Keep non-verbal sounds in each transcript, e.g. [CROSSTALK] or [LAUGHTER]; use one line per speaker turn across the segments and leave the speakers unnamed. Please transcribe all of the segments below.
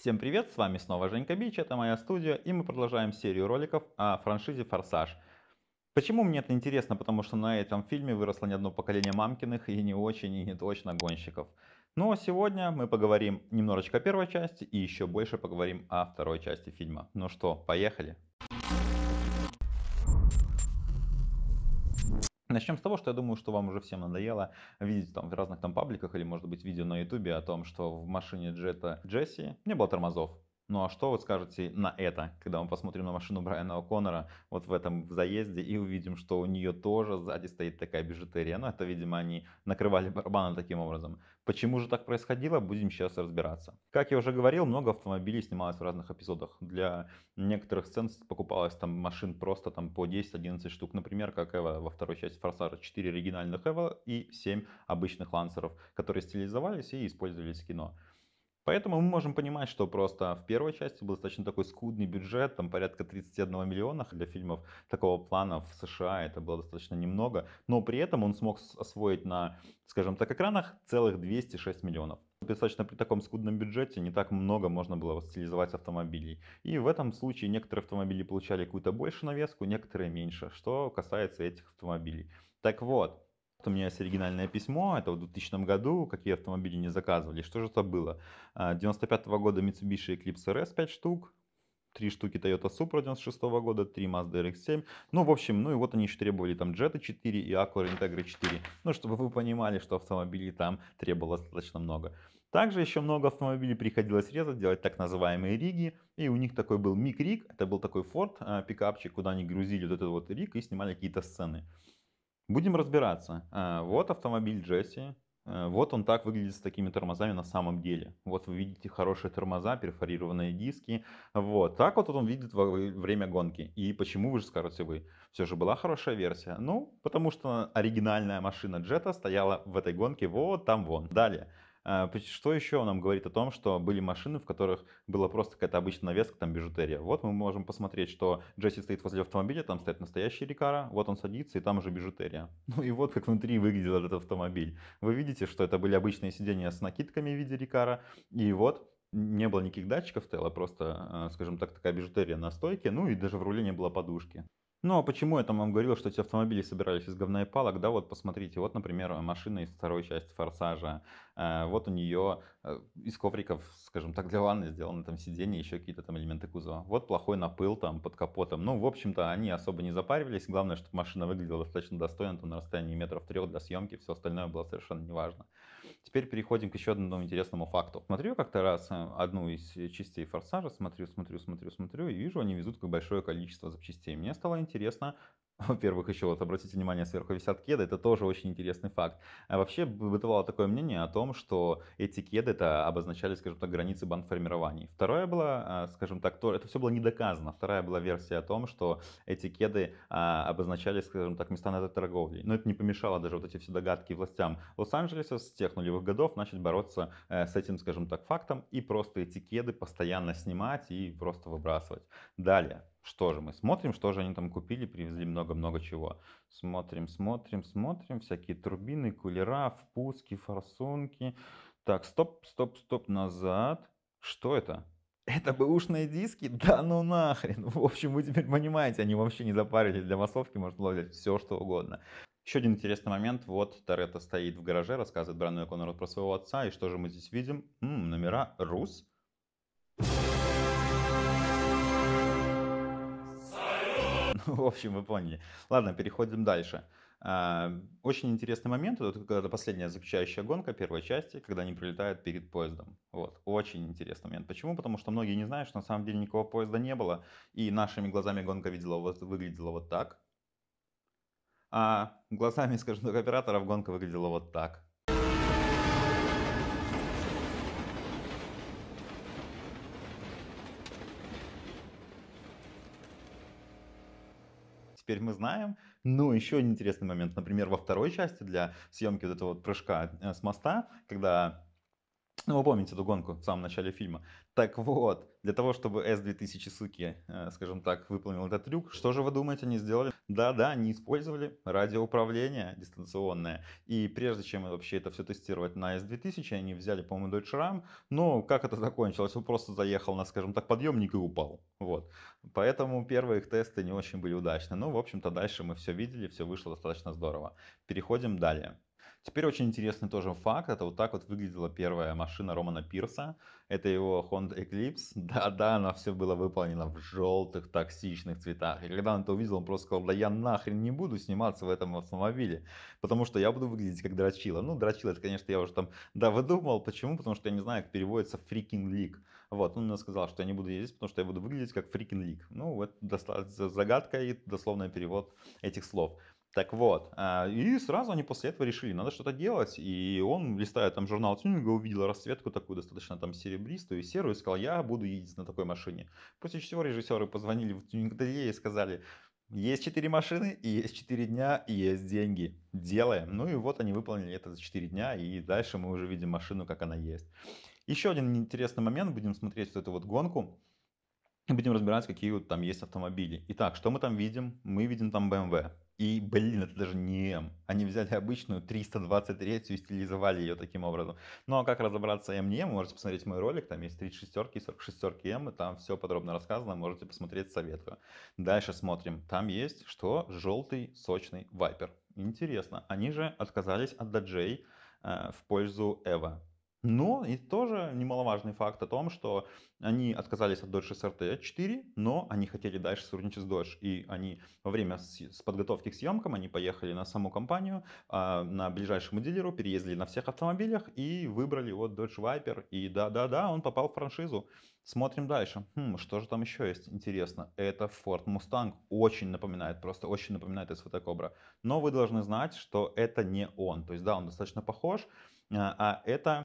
Всем привет, с вами снова Женька Бич, это моя студия, и мы продолжаем серию роликов о франшизе «Форсаж». Почему мне это интересно? Потому что на этом фильме выросло не одно поколение мамкиных и не очень, и не точно гонщиков. Но ну, а сегодня мы поговорим немножечко о первой части и еще больше поговорим о второй части фильма. Ну что, поехали! Начнем с того, что я думаю, что вам уже всем надоело видеть там в разных там пабликах или, может быть, видео на ютубе о том, что в машине джета Джесси не было тормозов. Ну а что вы скажете на это, когда мы посмотрим на машину Брайана О'Коннора вот в этом заезде и увидим, что у нее тоже сзади стоит такая бижутерия. Ну это, видимо, они накрывали барабаны таким образом. Почему же так происходило, будем сейчас разбираться. Как я уже говорил, много автомобилей снималось в разных эпизодах. Для некоторых сцен покупалось там машин просто там по 10-11 штук. Например, как Эва во второй части Форсажа 4 оригинальных Эва и 7 обычных лансеров, которые стилизовались и использовались в кино. Поэтому мы можем понимать, что просто в первой части был достаточно такой скудный бюджет, там порядка 31 миллиона для фильмов такого плана в США, это было достаточно немного, но при этом он смог освоить на, скажем так, экранах целых 206 миллионов. Достаточно при таком скудном бюджете не так много можно было стилизовать автомобилей. И в этом случае некоторые автомобили получали какую-то большую навеску, некоторые меньше, что касается этих автомобилей. Так вот, у меня есть оригинальное письмо, это в 2000 году, какие автомобили не заказывали. Что же это было? 95 а, года Mitsubishi Eclipse RS 5 штук, 3 штуки Toyota Supra 96 года, 3 Mazda RX-7. Ну, в общем, ну и вот они еще требовали там Jetta 4 и Acura Integra 4. Ну, чтобы вы понимали, что автомобилей там требовалось достаточно много. Также еще много автомобилей приходилось резать, делать так называемые риги. И у них такой был мик-риг, это был такой Ford а, пикапчик, куда они грузили вот этот вот риг и снимали какие-то сцены. Будем разбираться. Э, вот автомобиль Джесси. Э, вот он так выглядит с такими тормозами на самом деле. Вот вы видите хорошие тормоза, перфорированные диски. Вот так вот он видит во время гонки. И почему вы же скажете вы? Все же была хорошая версия. Ну, потому что оригинальная машина Джета стояла в этой гонке вот там вон. Далее. А, что еще нам говорит о том, что были машины, в которых была просто какая-то обычная навеска, там бижутерия. Вот мы можем посмотреть, что Джесси стоит возле автомобиля, там стоит настоящий Рикара, вот он садится, и там уже бижутерия. [LAUGHS] Ну и вот как внутри выглядел этот автомобиль. Вы видите, что это были обычные сиденья с накидками в виде Рикара, и вот не было никаких датчиков тела, просто, а, скажем так, такая бижутерия на стойке, ну и даже в руле не было подушки. Ну а почему я там вам говорил, что эти автомобили собирались из говна и палок? Да, вот посмотрите, вот, например, машина из второй части «Форсажа». Э, вот у нее э, из ковриков, скажем так, для ванны сделаны там сиденья, еще какие-то там элементы кузова. Вот плохой напыл там под капотом. Ну, в общем-то, они особо не запаривались. Главное, чтобы машина выглядела достаточно достойно, там на расстоянии метров трех для съемки. Все остальное было совершенно неважно. Теперь переходим к еще одному интересному факту. Смотрю как-то раз э, одну из э, частей форсажа, смотрю, смотрю, смотрю, смотрю, и вижу, они везут как большое количество запчастей. Мне стало интересно, [LAUGHS] во-первых, еще вот обратите внимание, сверху висят кеды, это тоже очень интересный факт. А вообще бытовало такое мнение о том, что эти кеды это обозначали, скажем так, границы бандформирований. Второе было, а, скажем так, то, это все было недоказано. Вторая была версия о том, что эти кеды а, обозначали, скажем так, места на этой торговли. Но это не помешало даже вот эти все догадки властям Лос-Анджелеса с тех нулевых годов начать бороться э, с этим, скажем так, фактом и просто эти кеды постоянно снимать и просто выбрасывать. Далее что же мы смотрим, что же они там купили, привезли много-много чего. Смотрим, смотрим, смотрим, всякие турбины, кулера, впуски, форсунки. Так, стоп, стоп, стоп, назад. Что это? Это бэушные диски? Да ну нахрен. В общем, вы теперь понимаете, они вообще не запарились для массовки, можно ловить все, что угодно. Еще один интересный момент. Вот Торетто стоит в гараже, рассказывает Брану Коннору про своего отца. И что же мы здесь видим? М -м, номера РУС [LAUGHS] В общем, вы поняли. Ладно, переходим дальше. А, очень интересный момент, вот когда последняя заключающая гонка первой части, когда они прилетают перед поездом. Вот, очень интересный момент. Почему? Потому что многие не знают, что на самом деле никакого поезда не было, и нашими глазами гонка видела, вот, выглядела вот так, а глазами, скажем так, операторов гонка выглядела вот так. теперь мы знаем. Но еще один интересный момент. Например, во второй части для съемки вот этого вот прыжка э, с моста, когда ну, вы помните эту гонку в самом начале фильма. Так вот, для того, чтобы S2000 Суки, э, скажем так, выполнил этот трюк, что же вы думаете, они сделали? Да-да, они использовали радиоуправление дистанционное. И прежде чем вообще это все тестировать на S2000, они взяли, по-моему, Deutsche RAM. Но как это закончилось? Он просто заехал на, скажем так, подъемник и упал. Вот. Поэтому первые их тесты не очень были удачны. Но, ну, в общем-то, дальше мы все видели, все вышло достаточно здорово. Переходим далее. Теперь очень интересный тоже факт. Это вот так вот выглядела первая машина Романа Пирса. Это его Honda Eclipse. Да-да, [LAUGHS] она все было выполнено в желтых токсичных цветах. И когда он это увидел, он просто сказал, да я нахрен не буду сниматься в этом автомобиле, потому что я буду выглядеть как дрочила. Ну, дрочила, это, конечно, я уже там, да, выдумал. Почему? Потому что я не знаю, как переводится фрикин лик. Вот, он мне сказал, что я не буду ездить, потому что я буду выглядеть как фрикин лик. Ну, это загадка и дословный перевод этих слов. Так вот, а, и сразу они после этого решили, надо что-то делать, и он, листая там журнал тюнинга, увидел расцветку такую достаточно там серебристую и серую, и сказал, я буду ездить на такой машине. После чего режиссеры позвонили в тюнинг и сказали, есть 4 машины, и есть 4 дня, и есть деньги. Делаем. Ну и вот они выполнили это за 4 дня, и дальше мы уже видим машину, как она есть. Еще один интересный момент, будем смотреть вот эту вот гонку. И будем разбирать, какие вот там есть автомобили. Итак, что мы там видим? Мы видим там BMW. Эм и, блин, это даже не М. Эм. Они взяли обычную 323 и стилизовали ее таким образом. Ну а как разобраться М эм не M, можете посмотреть мой ролик, там есть 36-ки, 46-ки М, и там все подробно рассказано, можете посмотреть, советую. Дальше смотрим. Там есть что? Желтый сочный вайпер. Интересно, они же отказались от Доджей э, в пользу Эва. Но и тоже немаловажный факт о том, что они отказались от Dodge SRT-4, но они хотели дальше сотрудничать с Dodge. И они во время с подготовки к съемкам, они поехали на саму компанию, а, на ближайшему дилеру, переездили на всех автомобилях и выбрали вот Dodge Viper. И да-да-да, он попал в франшизу. Смотрим дальше. Хм, что же там еще есть? Интересно. Это Ford Mustang. Очень напоминает, просто очень напоминает SVT Фотокобра. Но вы должны знать, что это не он. То есть да, он достаточно похож, а, а это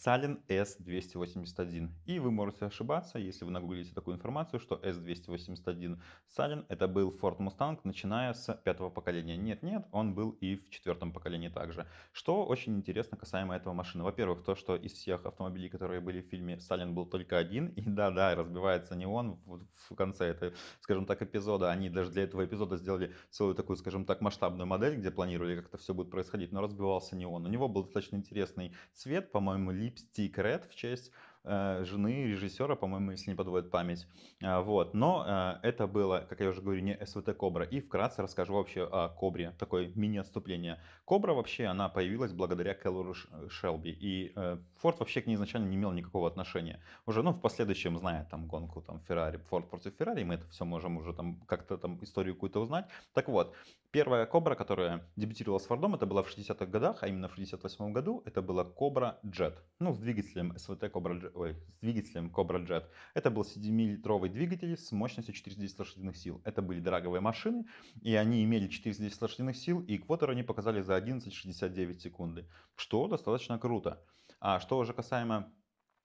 Салин S281. И вы можете ошибаться, если вы нагуглите такую информацию, что S281 Салин это был Ford Mustang, начиная с пятого поколения. Нет-нет, он был и в четвертом поколении также. Что очень интересно касаемо этого машины. Во-первых, то, что из всех автомобилей, которые были в фильме, Салин был только один. И да-да, разбивается не он в конце этого, скажем так, эпизода. Они даже для этого эпизода сделали целую такую, скажем так, масштабную модель, где планировали, как то все будет происходить, но разбивался не он. У него был достаточно интересный цвет, по-моему, липстик Red в честь Э, жены режиссера, по-моему, если не подводит память. Э, вот. Но э, это было, как я уже говорю, не СВТ Кобра. И вкратце расскажу вообще о Кобре, такое мини-отступление. Кобра вообще, она появилась благодаря Кэллору Шелби. И Форд вообще к ней изначально не имел никакого отношения. Уже, ну, в последующем, зная там гонку там Феррари, Форд против Феррари, мы это все можем уже там как-то там историю какую-то узнать. Так вот, первая Кобра, которая дебютировала с Фордом, это была в 60-х годах, а именно в 68 году, это была Кобра Джет. Ну, с двигателем СВТ Кобра Джет ой, с двигателем Cobra Jet. Это был 7-литровый двигатель с мощностью 410 лошадиных сил. Это были дороговые машины, и они имели 410 лошадиных сил, и квотер они показали за 11,69 секунды, что достаточно круто. А что уже касаемо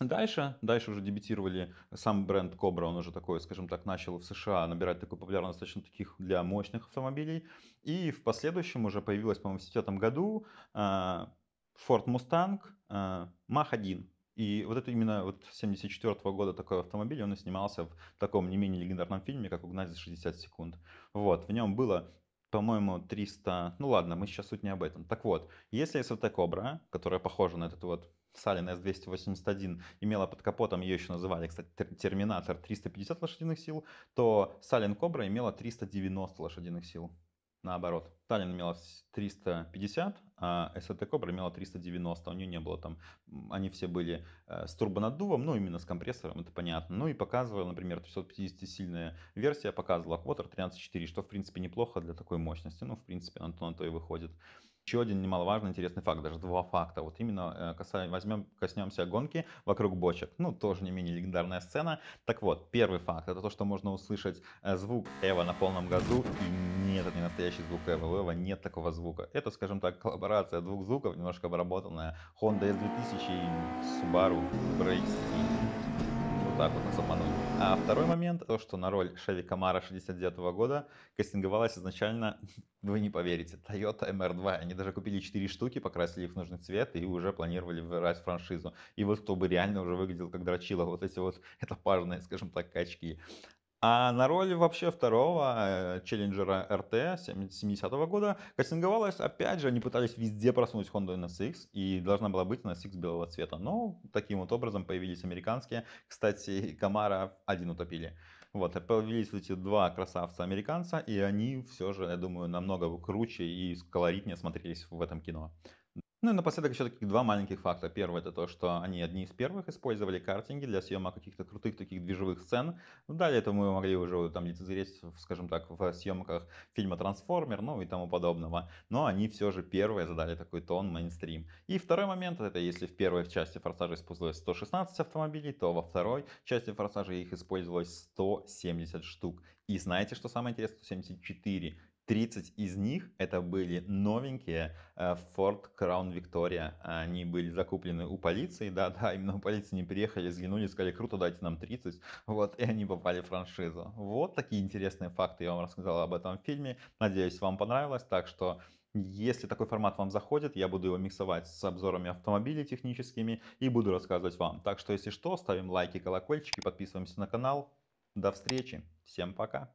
Дальше, дальше уже дебютировали сам бренд Cobra, он уже такой, скажем так, начал в США набирать такую популярность достаточно таких для мощных автомобилей. И в последующем уже появилась, по-моему, в 2010 году а, Ford Mustang а, Mach 1. И вот это именно вот 74 -го года такой автомобиль, он и снимался в таком не менее легендарном фильме, как «Угнать за 60 секунд». Вот, в нем было по-моему, 300... Ну ладно, мы сейчас суть не об этом. Так вот, если SVT Cobra, которая похожа на этот вот Салин S281 имела под капотом, ее еще называли, кстати, Терминатор 350 лошадиных сил, то Салин Кобра имела 390 лошадиных сил наоборот. Таллин имела 350, а СТ Кобра имела 390. У нее не было там... Они все были э, с турбонаддувом, ну, именно с компрессором, это понятно. Ну, и показывала, например, 350-сильная версия показывала Quater 13.4, что, в принципе, неплохо для такой мощности. Ну, в принципе, на то, на то и выходит. Еще один немаловажный интересный факт, даже два факта. Вот именно э, касаем, возьмем, коснемся гонки вокруг бочек. Ну, тоже не менее легендарная сцена. Так вот, первый факт, это то, что можно услышать э, звук Эва на полном газу и нет, это не настоящий звук Эва. У Эва нет такого звука. Это, скажем так, коллаборация двух звуков, немножко обработанная. Honda S2000 и Subaru Brace так вот нас обманули. А второй момент, то, что на роль Chevy Camaro 69 -го года кастинговалась изначально, [LAUGHS] вы не поверите, Toyota MR2. Они даже купили 4 штуки, покрасили их в нужный цвет и уже планировали выбирать франшизу. И вот кто бы реально уже выглядел как дрочила, вот эти вот [LAUGHS] это этапажные, скажем так, качки. А на роли вообще второго э, челленджера RT 70-го года кастинговалась, опять же, они пытались везде просунуть Honda NSX, и должна была быть NSX белого цвета. Но таким вот образом появились американские. Кстати, Камара один утопили. Вот, э, появились эти два красавца американца, и они все же, я думаю, намного круче и колоритнее смотрелись в этом кино. Ну и напоследок еще таких два маленьких факта. Первое это то, что они одни из первых использовали картинги для съемок каких-то крутых таких движевых сцен. Ну, далее это мы могли уже там лицезреть, скажем так, в съемках фильма «Трансформер», ну и тому подобного. Но они все же первые задали такой тон мейнстрим. И второй момент, это если в первой части «Форсажа» использовалось 116 автомобилей, то во второй части «Форсажа» их использовалось 170 штук. И знаете, что самое интересное? 174 30 из них это были новенькие э, Ford Crown Victoria. Они были закуплены у полиции, да-да, [LAUGHS] именно у полиции не приехали, взглянули, сказали, круто, дайте нам 30, [LAUGHS] вот, и они попали в франшизу. Вот такие интересные факты я вам рассказал об этом фильме. Надеюсь, вам понравилось, так что... Если такой формат вам заходит, я буду его миксовать с обзорами автомобилей техническими и буду рассказывать вам. Так что, если что, ставим лайки, колокольчики, подписываемся на канал. До встречи. Всем пока.